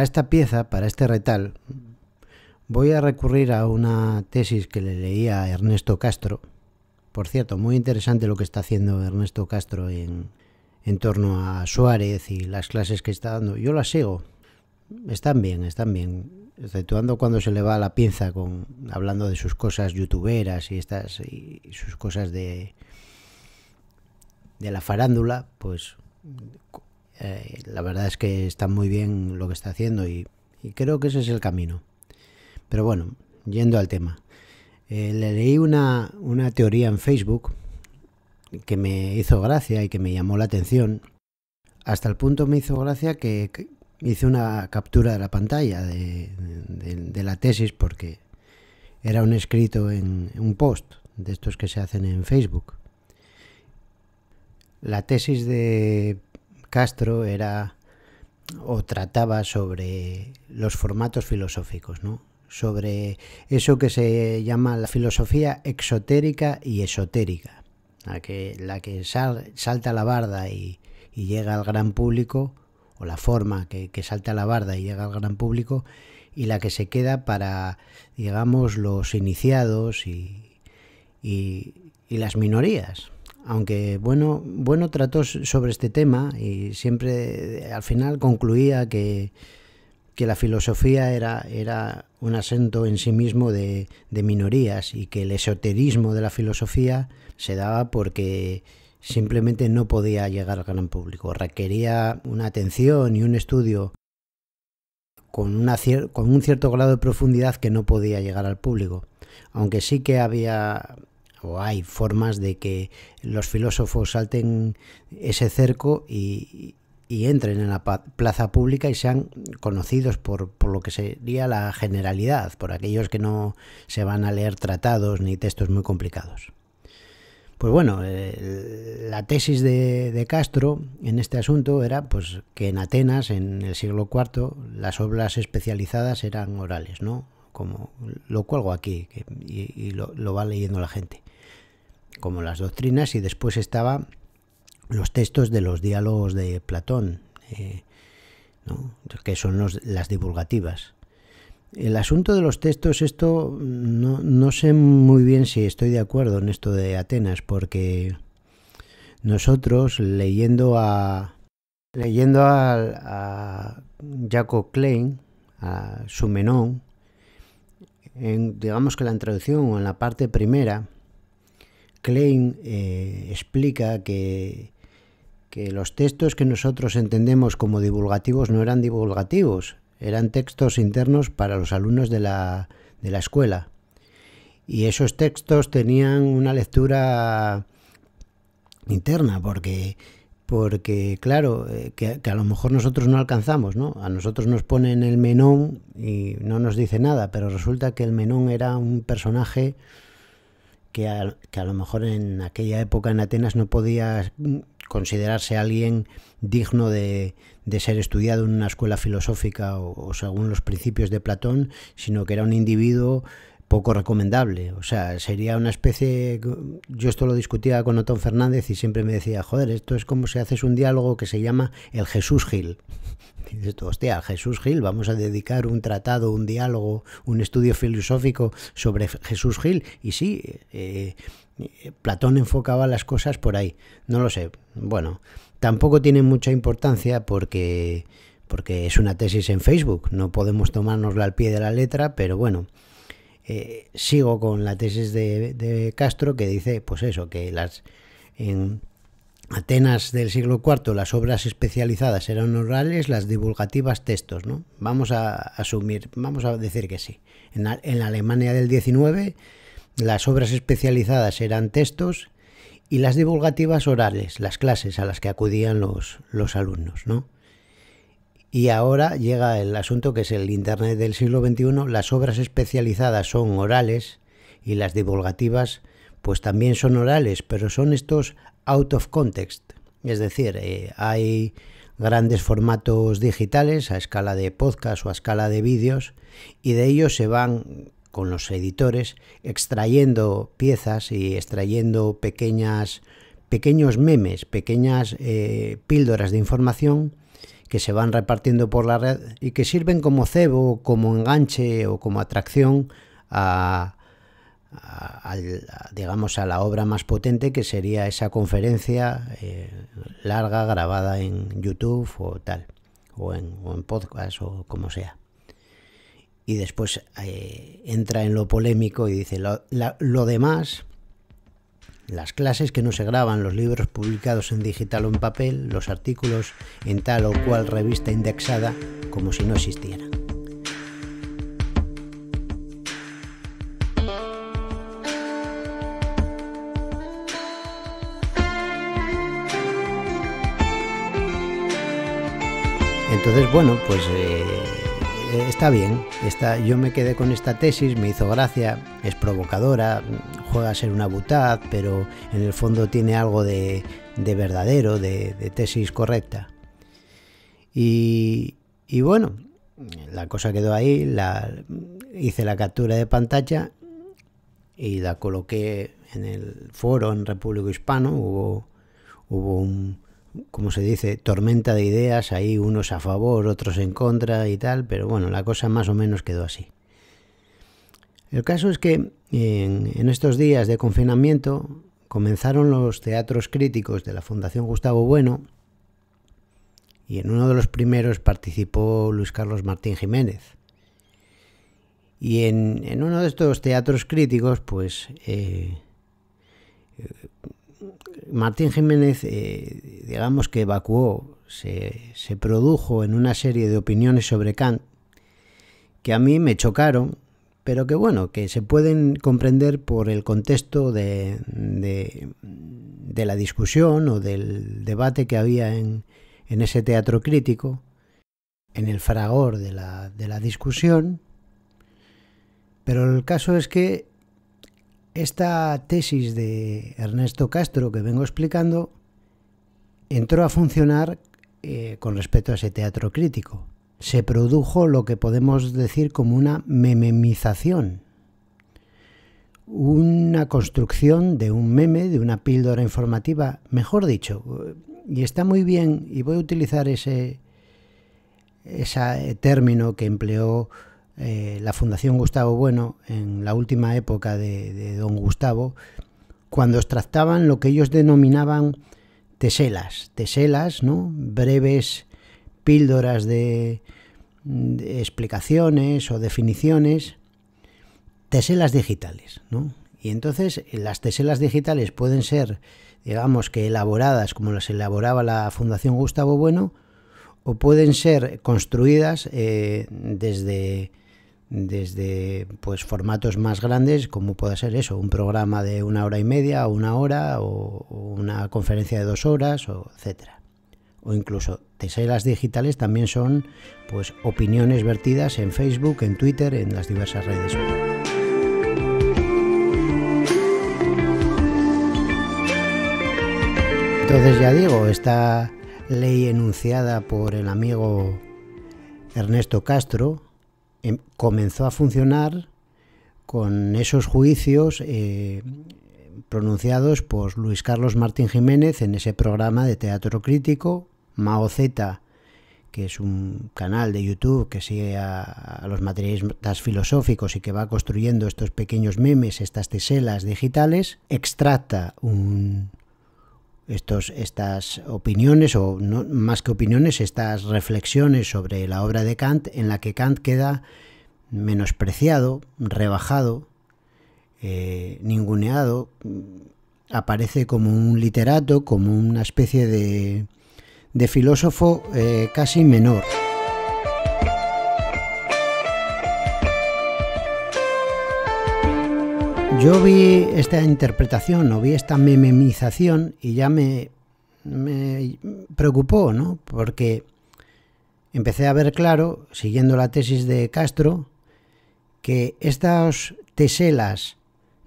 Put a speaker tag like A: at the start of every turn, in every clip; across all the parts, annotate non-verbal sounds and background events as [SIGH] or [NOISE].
A: Para esta pieza, para este retal, voy a recurrir a una tesis que le leía a Ernesto Castro. Por cierto, muy interesante lo que está haciendo Ernesto Castro en, en torno a Suárez y las clases que está dando. Yo las sigo. Están bien, están bien. Exceptuando cuando se le va a la pieza con hablando de sus cosas youtuberas y estas y sus cosas de de la farándula, pues eh, la verdad es que está muy bien lo que está haciendo y, creo que ese es el camino. Pero bueno, yendo al tema. Eh, le leí una, teoría en Facebook que me hizo gracia y que me llamó la atención. Hasta el punto me hizo gracia que, hice una captura de la pantalla de, la tesis porque era un escrito en un post de estos que se hacen en Facebook. La tesis de Castro era o trataba sobre los formatos filosóficos, ¿no? sobre eso que se llama la filosofía exotérica y esotérica, la que, la que salta a la barda y, llega al gran público, o la forma que, salta a la barda y llega al gran público, y la que se queda para, digamos, los iniciados y las minorías aunque bueno, bueno trató sobre este tema y siempre eh, al final concluía que, que la filosofía era, era un asento en sí mismo de, de, minorías y que el esoterismo de la filosofía se daba porque simplemente no podía llegar al gran público, requería una atención y un estudio con, una con un cierto grado de profundidad que no podía llegar al público, aunque sí que había o hay formas de que los filósofos salten ese cerco y, entren en la plaza pública y sean conocidos por, por, lo que sería la generalidad, por aquellos que no se van a leer tratados ni textos muy complicados. Pues bueno, eh, la tesis de, Castro en este asunto era pues, que en Atenas, en el siglo IV, las obras especializadas eran orales, ¿no? Como lo cuelgo aquí y, lo va leyendo la gente como las doctrinas, y después estaba los textos de los diálogos de Platón, eh, que son las divulgativas. El asunto de los textos, esto mm, no, sé muy bien si estoy de acuerdo en esto de Atenas, porque nosotros leyendo a leyendo a, a Jacob Klein, a Sumenón, digamos que la introducción o en la parte primera, Klein eh, explica que, los textos que nosotros entendemos como divulgativos no eran divulgativos, eran textos internos para los alumnos de la, escuela. Y esos textos tenían una lectura interna, porque, porque claro, eh, que, a lo mejor nosotros no alcanzamos, ¿no? A nosotros nos ponen el menón y no nos dice nada, pero resulta que el menón era un personaje que a, que a, lo mejor en aquella época en Atenas no podía mm, considerarse alguien digno de, ser estudiado en una escuela filosófica o, según los principios de Platón, sino que era un individuo poco recomendable. O sea, sería una especie. Yo esto lo discutía con Otón Fernández y siempre me decía, joder, esto es como si haces un diálogo que se llama El Jesús Gil. [LAUGHS] hostia, Jesús Gil, vamos a dedicar un tratado, un diálogo, un estudio filosófico sobre Jesús Gil. Y sí, eh, eh, Platón enfocaba las cosas por ahí. No lo sé. Bueno, tampoco tiene mucha importancia porque porque es una tesis en Facebook, no podemos tomárnosla al pie de la letra, pero bueno, eh, sigo con la tesis de, Castro que dice, pues eso, que las en Atenas del siglo IV las obras especializadas eran orales, las divulgativas textos, ¿no? Vamos a asumir, vamos a decir que sí. En, Alemania del XIX las obras especializadas eran textos y las divulgativas orales, las clases a las que acudían los, los alumnos, ¿no? Y ahora llega el asunto que es el Internet del siglo XXI. Las obras especializadas son orales y las divulgativas pues también son orales, pero son estos out of context. Es decir, eh, hay grandes formatos digitales a escala de podcast o a escala de vídeos y de ellos se van con los editores extrayendo piezas y extrayendo pequeñas pequeños memes, pequeñas eh, píldoras de información que se van repartiendo por la red y que sirven como cebo, como enganche o como atracción a, digamos, a la obra más potente que sería esa conferencia eh, larga grabada en YouTube o tal, o en, podcast o como sea. Y después eh, entra en lo polémico y dice, lo demás las clases que no se graban, los libros publicados en digital o en papel, los artículos en tal o cual revista indexada, como si no existieran. Entonces, bueno, pues eh, está bien. Está, yo me quedé con esta tesis, me hizo gracia, es provocadora, juega a ser una butad, pero en el fondo tiene algo de, de verdadero, de, tesis correcta. Y, bueno, la cosa quedó ahí, la, hice la captura de pantalla y la coloqué en el foro en República Hispano, hubo, hubo un, como se dice, tormenta de ideas, ahí unos a favor, otros en contra y tal, pero bueno, la cosa más o menos quedó así. El caso es que en, estos días de confinamiento comenzaron los teatros críticos de la Fundación Gustavo Bueno y en uno de los primeros participó Luis Carlos Martín Jiménez. Y en, uno de estos teatros críticos, pues eh, Martín Jiménez, eh, digamos que evacuó, se, se produjo en una serie de opiniones sobre Kant que a mí me chocaron pero que bueno, que se pueden comprender por el contexto de, la discusión o del debate que había en, ese teatro crítico, en el fragor de la, discusión, pero el caso es que esta tesis de Ernesto Castro que vengo explicando entró a funcionar eh, con respecto a ese teatro crítico se produjo lo que podemos decir como una mememización, una construcción de un meme, de una píldora informativa, mejor dicho, y está muy bien, y voy a utilizar ese, término que empleó eh, la Fundación Gustavo Bueno en la última época de, don Gustavo, cuando extractaban lo que ellos denominaban teselas, teselas, ¿no? breves píldoras de, explicaciones o definiciones, teselas digitales, ¿no? Y entonces las teselas digitales pueden ser, digamos que elaboradas como las elaboraba la Fundación Gustavo Bueno, o pueden ser construidas eh, desde, desde pues, formatos más grandes, como pueda ser eso, un programa de una hora y media, o una hora, o, una conferencia de dos horas, o etcétera o incluso teselas digitales también son pues opiniones vertidas en Facebook, en Twitter, en las diversas redes Entonces ya digo, esta ley enunciada por el amigo Ernesto Castro em, comenzó a funcionar con esos juicios eh, pronunciados por Luis Carlos Martín Jiménez en ese programa de teatro crítico Mao Z, que es un canal de YouTube que sigue a, los materialistas filosóficos y que va construyendo estos pequeños memes, estas teselas digitales, extracta un, estos, estas opiniones, o más que opiniones, estas reflexiones sobre la obra de Kant, en la que Kant queda menospreciado, rebajado, eh, ninguneado, aparece como un literato, como una especie de de filósofo eh, casi menor. Yo vi esta interpretación o vi esta mememización y ya me, me preocupó, ¿no? Porque empecé a ver claro, siguiendo la tesis de Castro, que estas teselas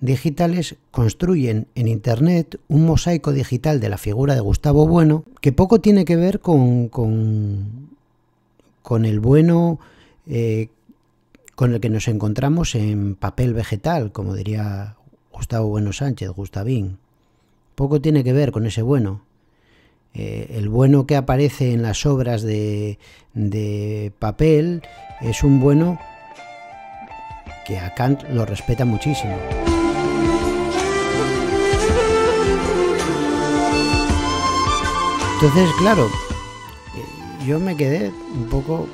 A: digitales construyen en Internet un mosaico digital de la figura de Gustavo Bueno que poco tiene que ver con, con, el bueno eh, con el que nos encontramos en papel vegetal, como diría Gustavo Bueno Sánchez, Gustavín. Poco tiene que ver con ese bueno. Eh, el bueno que aparece en las obras de, de papel es un bueno que a Kant lo respeta muchísimo. Entonces, claro, eh, yo me quedé un poco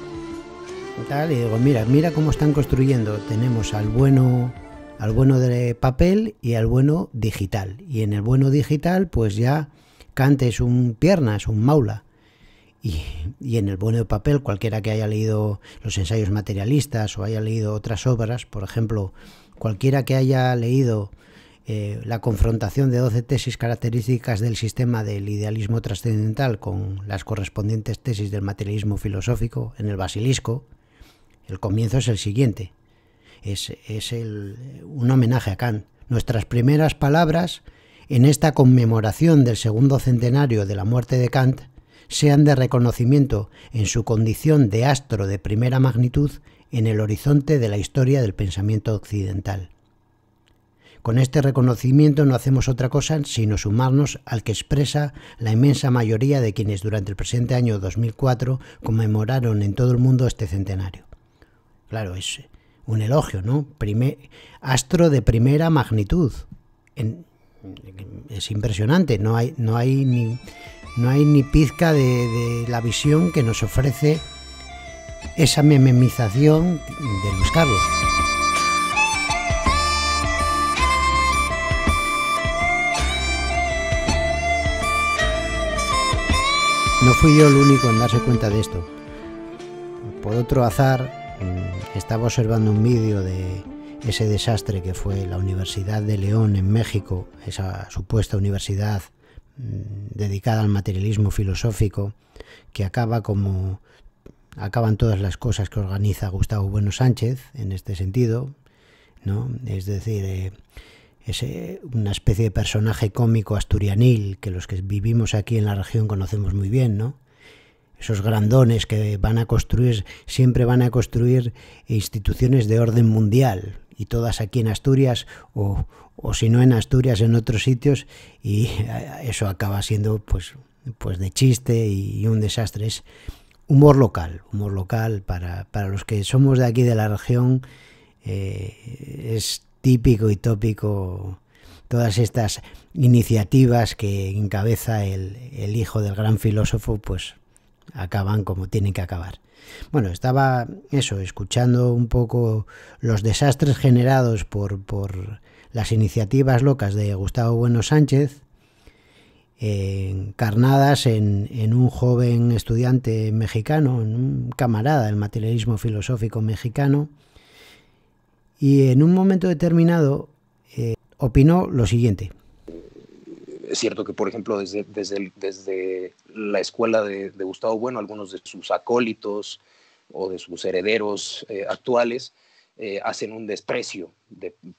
A: tal y digo, mira, mira cómo están construyendo. Tenemos al bueno al bueno de papel y al bueno digital. Y en el bueno digital, pues ya cante es un pierna, es un maula. Y, y, en el bueno de papel, cualquiera que haya leído los ensayos materialistas o haya leído otras obras, por ejemplo, cualquiera que haya leído eh, la confrontación de doce tesis características del sistema del idealismo trascendental con las correspondientes tesis del materialismo filosófico en el basilisco, el comienzo es el siguiente. Es, un homenaje a Kant. Nuestras primeras palabras en esta conmemoración del segundo centenario de la muerte de Kant sean de reconocimiento en su condición de astro de primera magnitud en el horizonte de la historia del pensamiento occidental. Con este reconocimiento no hacemos otra cosa sino sumarnos al que expresa la inmensa mayoría de quienes durante el presente año 2004 conmemoraron en todo el mundo este centenario. Claro, es un elogio, ¿no? astro de primera magnitud. es impresionante, no hay, no hay, ni, no hay ni pizca de, la visión que nos ofrece esa mememización de los Carlos. No fui yo el único en darse cuenta de esto. Por otro azar, mm, estaba observando un vídeo de ese desastre que fue la Universidad de León en México, esa supuesta universidad mm, dedicada al materialismo filosófico, que acaba como acaban todas las cosas que organiza Gustavo Bueno Sánchez en este sentido, ¿no? Es decir, eh, es una especie de personaje cómico asturianil que los que vivimos aquí en la región conocemos muy bien, ¿no? Esos grandones que van a construir, siempre van a construir instituciones de orden mundial y todas aquí en Asturias o, si no en Asturias en otros sitios y [LAUGHS] eso acaba siendo pues, pues de chiste y un desastre. Es humor local, humor local para, los que somos de aquí de la región eh, es típico y tópico todas estas iniciativas que encabeza el, hijo del gran filósofo, pues acaban como tienen que acabar. Bueno, estaba eso, escuchando un poco los desastres generados por, las iniciativas locas de Gustavo Bueno Sánchez, encarnadas en un joven estudiante mexicano, en un camarada del materialismo filosófico mexicano, y en un momento determinado eh, opinó lo siguiente. Es cierto que, por ejemplo, desde, desde, desde la escuela de, Gustavo Bueno, algunos de sus acólitos o de sus herederos eh, actuales eh, hacen un desprecio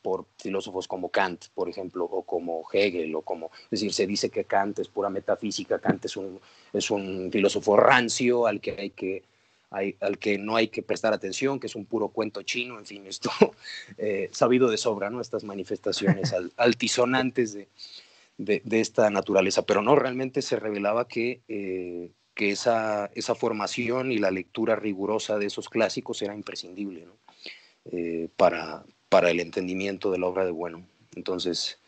A: por filósofos como Kant, por ejemplo, o como Hegel, o como, es decir, se dice que Kant es pura metafísica, Kant es un, es un filósofo rancio al que hay que al que no hay que prestar atención, que es un puro cuento chino, en fin, esto [LAUGHS] eh, sabido de sobra, Estas manifestaciones [LAUGHS] altisonantes de, esta naturaleza. Pero no, realmente se revelaba que, eh, que esa, esa, formación y la lectura rigurosa de esos clásicos era imprescindible, eh, para, para el entendimiento de la obra de Bueno. Entonces,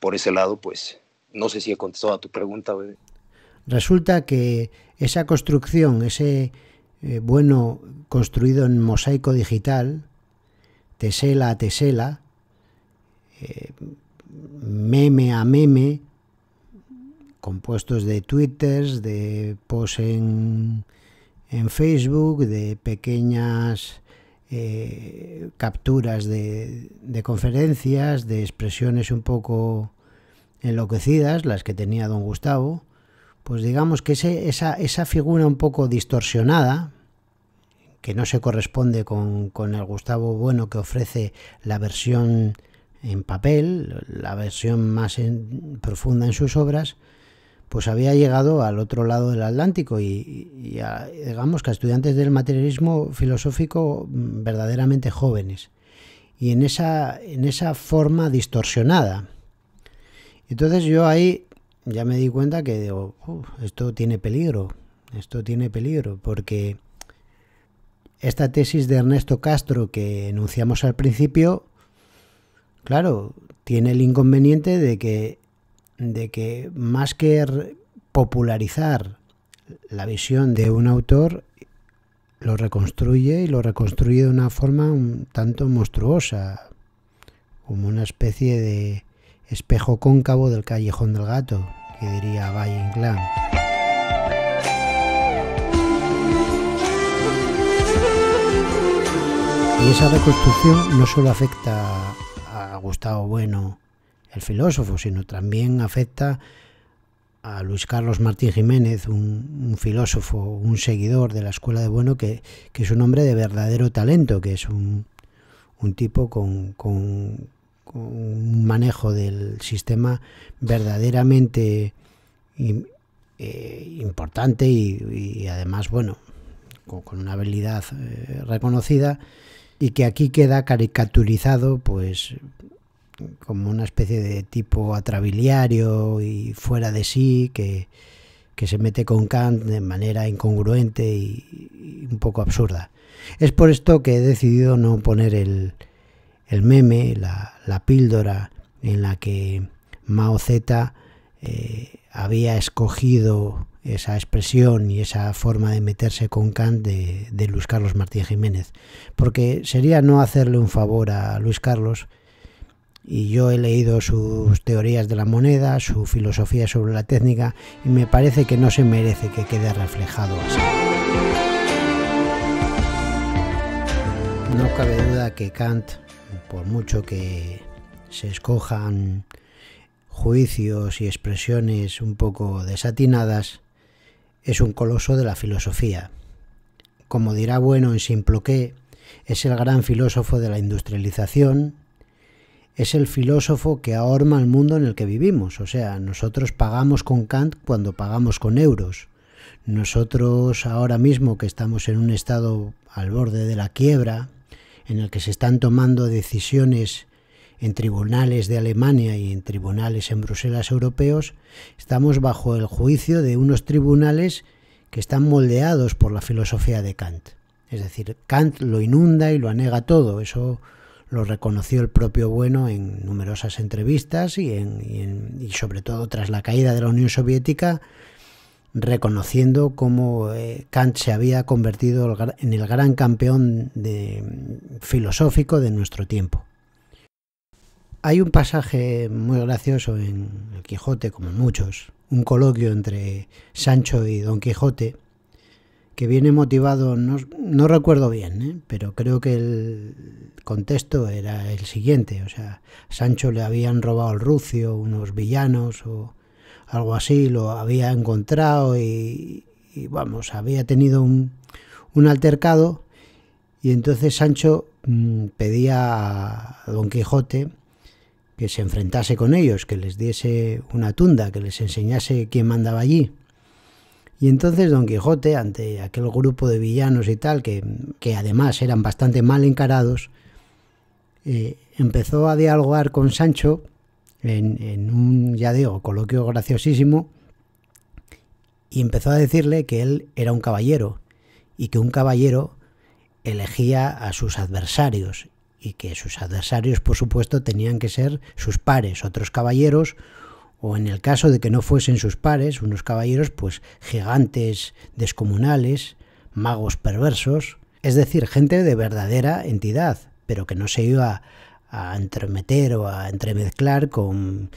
A: por ese lado, pues, no sé si he contestado a tu pregunta, Resulta que esa construcción, ese, eh, bueno construido en mosaico digital, tesela a tesela, eh, meme a meme, compuestos de twitters, de posts en, Facebook, de pequeñas eh, capturas de, conferencias, de expresiones un poco enloquecidas, las que tenía don Gustavo, pues digamos que ese, esa, figura un poco distorsionada, que no se corresponde con, el Gustavo Bueno que ofrece la versión en papel, la versión más profunda en sus obras, pues había llegado al otro lado del Atlántico y, digamos que a estudiantes del materialismo filosófico mm, verdaderamente jóvenes y en esa, en esa forma distorsionada. Entonces yo ahí ya me di cuenta que esto tiene peligro, esto tiene peligro, porque esta tesis de Ernesto Castro que enunciamos al principio, claro, tiene el inconveniente de que, de que más que popularizar la visión de un autor, lo reconstruye y lo reconstruye de una forma un tanto monstruosa, como una especie de espejo cóncavo del callejón del gato, que diría Valle Inclán. Y esa reconstrucción no solo afecta a Gustavo Bueno, el filósofo, sino también afecta a Luis Carlos Martín Jiménez, un, filósofo, un seguidor de la Escuela de Bueno, que, es un hombre de verdadero talento, que es un, un tipo con, con, un manejo del sistema verdaderamente eh, importante y, además, bueno, con, una habilidad eh, reconocida y que aquí queda caricaturizado, pues como una especie de tipo atrabiliario y fuera de sí, que, que se mete con Kant de manera incongruente y, un poco absurda. Es por esto que he decidido no poner el, el meme, la, píldora en la que Mao Z eh, había escogido esa expresión y esa forma de meterse con Kant de, Luis Carlos Martín Jiménez. Porque sería no hacerle un favor a Luis Carlos. Y yo he leído sus teorías de la moneda, su filosofía sobre la técnica, y me parece que no se merece que quede reflejado así. No cabe duda que Kant por mucho que se escojan juicios y expresiones un poco desatinadas, es un coloso de la filosofía. Como dirá Bueno en Simploqué, es el gran filósofo de la industrialización, es el filósofo que ahorma el mundo en el que vivimos. O sea, nosotros pagamos con Kant cuando pagamos con euros. Nosotros ahora mismo que estamos en un estado al borde de la quiebra, en el que se están tomando decisiones en tribunales de Alemania y en tribunales en Bruselas europeos, estamos bajo el juicio de unos tribunales que están moldeados por la filosofía de Kant. Es decir, Kant lo inunda y lo anega todo. Eso lo reconoció el propio Bueno en numerosas entrevistas y, sobre todo tras la caída de la Unión Soviética reconociendo cómo eh, Kant se había convertido en el gran campeón de, filosófico de nuestro tiempo. Hay un pasaje muy gracioso en El Quijote, como muchos, un coloquio entre Sancho y Don Quijote, que viene motivado, no, recuerdo bien, ¿eh? pero creo que el contexto era el siguiente, o sea, Sancho le habían robado el rucio, unos villanos o algo así, lo había encontrado y, vamos, había tenido un, altercado y entonces Sancho mm, pedía a Don Quijote que se enfrentase con ellos, que les diese una tunda, que les enseñase quién mandaba allí. Y entonces Don Quijote, ante aquel grupo de villanos y tal, que, además eran bastante mal encarados, eh, empezó a dialogar con Sancho en, un, ya digo, coloquio graciosísimo y empezó a decirle que él era un caballero y que un caballero elegía a sus adversarios y que sus adversarios, por supuesto, tenían que ser sus pares, otros caballeros, o en el caso de que no fuesen sus pares, unos caballeros, pues gigantes descomunales, magos perversos, es decir, gente de verdadera entidad, pero que no se iba a entremeter o a entremezclar con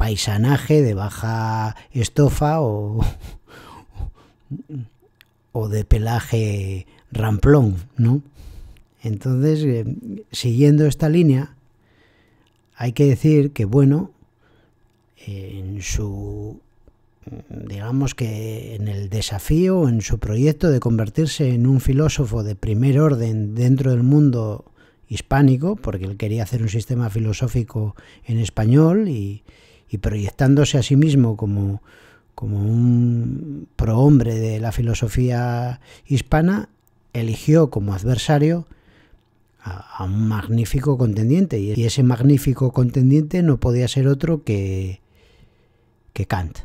A: paisanaje de baja estofa o, o de pelaje ramplón, ¿no? Entonces, eh, siguiendo esta línea, hay que decir que, bueno, en su, digamos que en el desafío, en su proyecto de convertirse en un filósofo de primer orden dentro del mundo hispánico, porque él quería hacer un sistema filosófico en español y, proyectándose a sí mismo como, como un prohombre de la filosofía hispana, eligió como adversario a, un magnífico contendiente. Y ese magnífico contendiente no podía ser otro que, que Kant.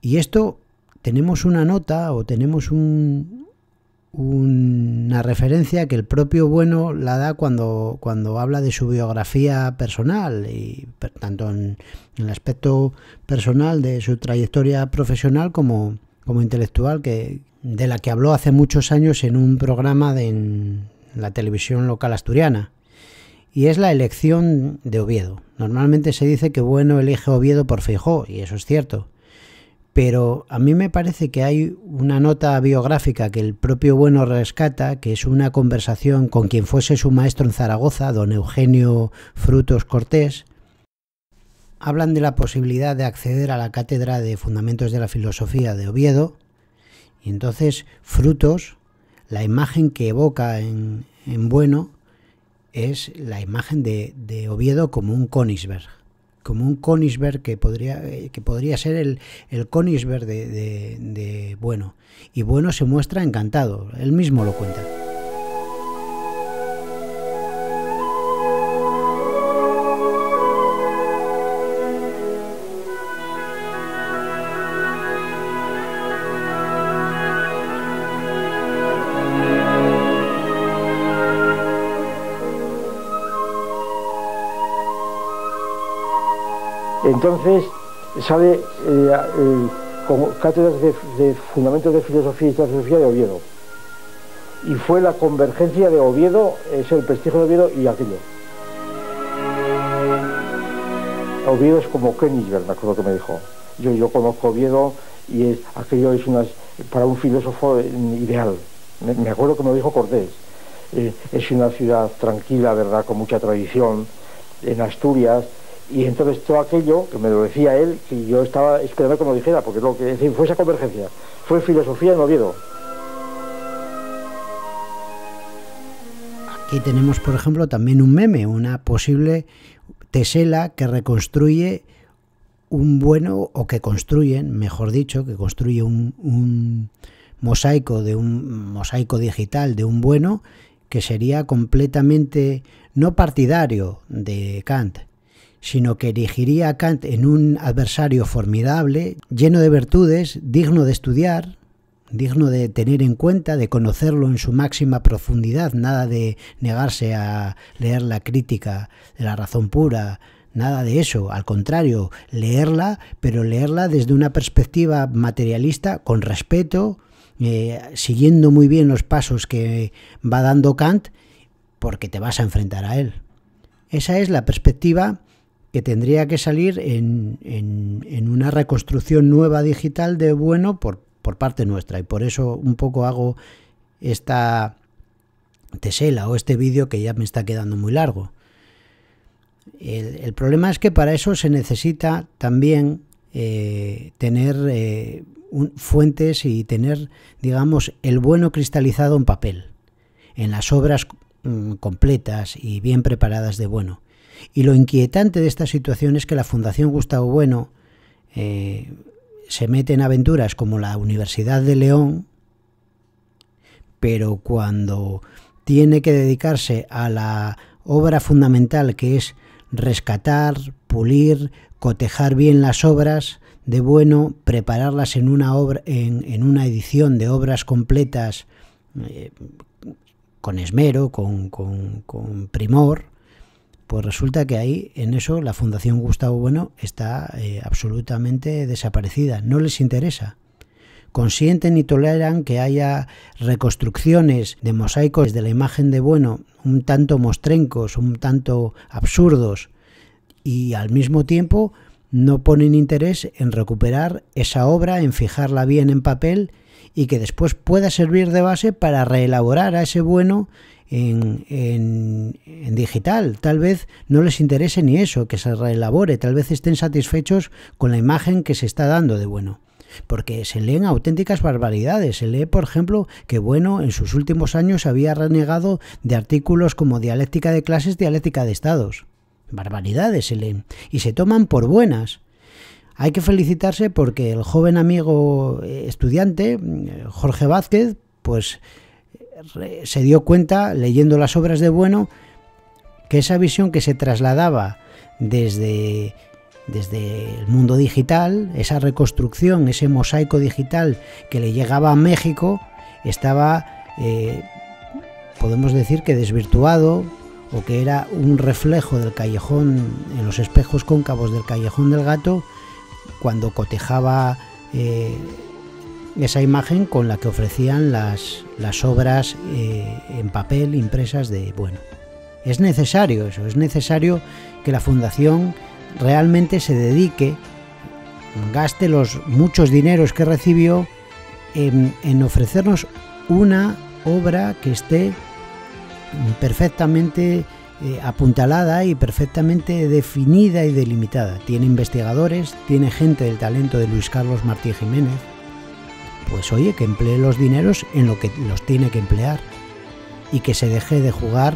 A: Y esto tenemos una nota o tenemos un, una referencia que el propio Bueno la da cuando, cuando habla de su biografía personal, y tanto en, el aspecto personal de su trayectoria profesional como, como intelectual, que, de la que habló hace muchos años en un programa de, la televisión local asturiana. Y es la elección de Oviedo. Normalmente se dice que Bueno elige Oviedo por Feijóo y eso es cierto pero a mí me parece que hay una nota biográfica que el propio Bueno rescata, que es una conversación con quien fuese su maestro en Zaragoza, don Eugenio Frutos Cortés. Hablan de la posibilidad de acceder a la cátedra de Fundamentos de la Filosofía de Oviedo, y entonces Frutos, la imagen que evoca en, Bueno, es la imagen de, de Oviedo como un Königsberg como un Königsberg que podría, eh, que podría ser el, el Königsberg de, de Bueno. Y Bueno se muestra encantado, él mismo lo cuenta. Entonces, sale eh, eh, como cátedras de, Fundamentos de Filosofía y Filosofía de Oviedo. Y fue la convergencia de Oviedo, es el prestigio de Oviedo y aquello. Oviedo es como Königsberg, me acuerdo que me dijo. Yo, yo conozco Oviedo y aquello es para un filósofo eh, ideal. Me, acuerdo que me lo dijo Cortés. es una ciudad tranquila, ¿verdad?, con mucha tradición. En Asturias y entonces todo aquello, que me lo decía él, y yo estaba esperando que lo dijera, porque lo que fue esa convergencia, fue filosofía en Oviedo. Aquí tenemos, por ejemplo, también un meme, una posible tesela que reconstruye un bueno, o que construyen, mejor dicho, que construye un mosaico de un mosaico digital de un bueno que sería completamente no partidario de Kant, sino que erigiría a Kant en un adversario formidable, lleno de virtudes, digno de estudiar, digno de tener en cuenta, de conocerlo en su máxima profundidad, nada de negarse a leer la crítica de la razón pura, nada de eso, al contrario, leerla, pero leerla desde una perspectiva materialista, con respeto, eh, siguiendo muy bien los pasos que va dando Kant, porque te vas a enfrentar a él. Esa es la perspectiva que tendría que salir en, una reconstrucción nueva digital de bueno por, parte nuestra. Y por eso un poco hago esta tesela o este vídeo que ya me está quedando muy largo. El, problema es que para eso se necesita también eh, tener eh, fuentes y tener, digamos, el bueno cristalizado en papel, en las obras mm, completas y bien preparadas de bueno. Y lo inquietante de esta situación es que la Fundación Gustavo Bueno eh, se mete en aventuras como la Universidad de León, pero cuando tiene que dedicarse a la obra fundamental que es rescatar, pulir, cotejar bien las obras de bueno, prepararlas en una, obra, en, una edición de obras completas eh, con esmero, con primor, pues resulta que ahí, en eso, la Fundación Gustavo Bueno está eh, absolutamente desaparecida, no les interesa. Consienten y toleran que haya reconstrucciones de mosaicos de la imagen de Bueno un tanto mostrencos, un tanto absurdos, y al mismo tiempo no ponen interés en recuperar esa obra, en fijarla bien en papel y que después pueda servir de base para reelaborar a ese bueno en, digital. Tal vez no les interese ni eso, que se reelabore. Tal vez estén satisfechos con la imagen que se está dando de bueno. Porque se leen auténticas barbaridades. Se lee, por ejemplo, que Bueno en sus últimos años había renegado de artículos como dialéctica de clases, dialéctica de estados. Barbaridades se leen. Y se toman por buenas hay que felicitarse porque el joven amigo eh, estudiante, mm, Jorge Vázquez, pues se dio cuenta, leyendo las obras de Bueno, que esa visión que se trasladaba desde, desde el mundo digital, esa reconstrucción, ese mosaico digital que le llegaba a México, estaba, eh, podemos decir que desvirtuado o que era un reflejo del callejón, en los espejos cóncavos del callejón del gato, cuando cotejaba eh, esa imagen con la que ofrecían las, obras eh, en papel impresas de bueno. Es necesario eso, es necesario que la fundación realmente se dedique, gaste los muchos dineros que recibió en, ofrecernos una obra que esté perfectamente eh, apuntalada y perfectamente definida y delimitada. Tiene investigadores, tiene gente del talento de Luis Carlos Martí Jiménez, pues oye, que emplee los dineros en lo que los tiene que emplear y que se deje de jugar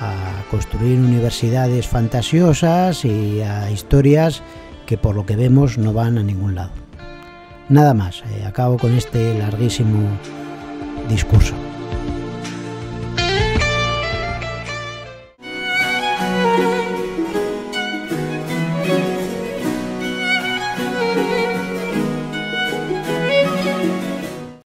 A: a construir universidades fantasiosas y a historias que por lo que vemos no van a ningún lado. Nada más, eh, acabo con este larguísimo discurso.